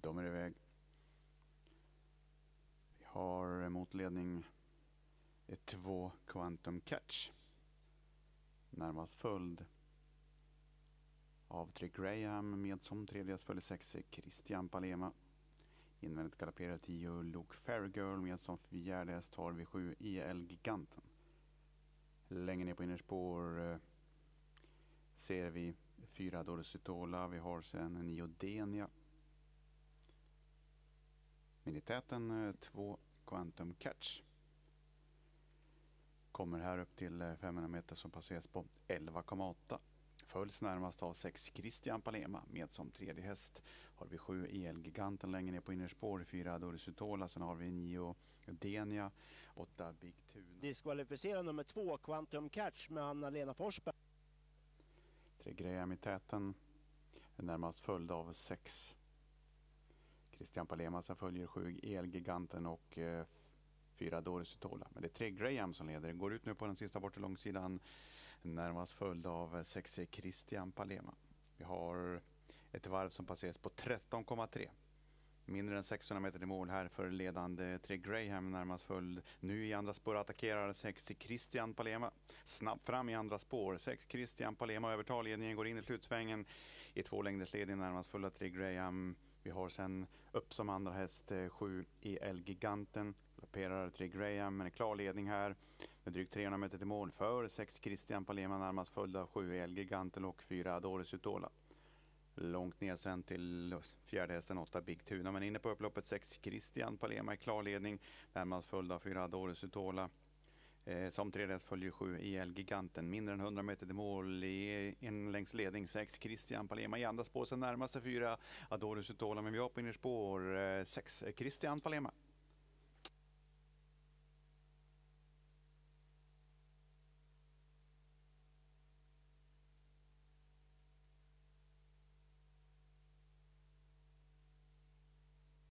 De är iväg. Vi har motledning 1 två Quantum Catch. Närmast följd av Trick Graham med som tredje följer sexe Christian Palema. Invändigt galopperar tio Luke Fairgirl med som fjärde häst har vi sju EL Giganten. Längre ner på innerspår eh, ser vi fyra Doris Utola, vi har sen nio Denia, Minitäten 2 eh, Quantum Catch. Kommer här upp till 500 eh, meter som passeras på 11,8. Följs närmast av 6 Christian Palema med som tredje häst. Har vi 7 El-giganten längre ner på innerspår, 4 Doris Utola, sen har vi 9 Denia, 8 Big Tuna. Diskvalificerad nummer 2 Quantum Catch med Anna-Lena Forsberg. 3 Graham i täten, närmast följd av 6 Christian Palema, sen följer sju Elgiganten och eh, fyra Doris Utola. Men det är tre Graham som leder. Går ut nu på den sista bortre långsidan, närmast följd av sex Christian Palema. Vi har ett varv som passeras på 13,3. Mindre än 600 meter till mål här för ledande tre Graham närmast följd. Nu i andra spår attackerar 6 Christian Palema. Snabbt fram i andra spår. 6 Christian Palema övertar ledningen, går in i slutsvängen. I två längders ledning närmast följd av tre Graham. Vi har sen upp som andra häst 7 eh, EL Giganten. Galopperar Tre Graham, men en klar ledning här. Med drygt 300 meter till mål för 6 Christian Palema närmast följd av 7 EL Giganten och 4 Doris Utola. Långt ner sen till fjärde hästen åtta Big Tuna men inne på upploppet sex Christian Palema i klarledning. Närmast följd av fyra Doris Utola. Eh, som häst följer sju el Giganten. Mindre än 100 meter till mål i en längs ledning. Sex Christian Palema i andra spår. Sen närmaste fyra Adorus Utola. Men vi har på innerspår 6 eh, Christian Palema.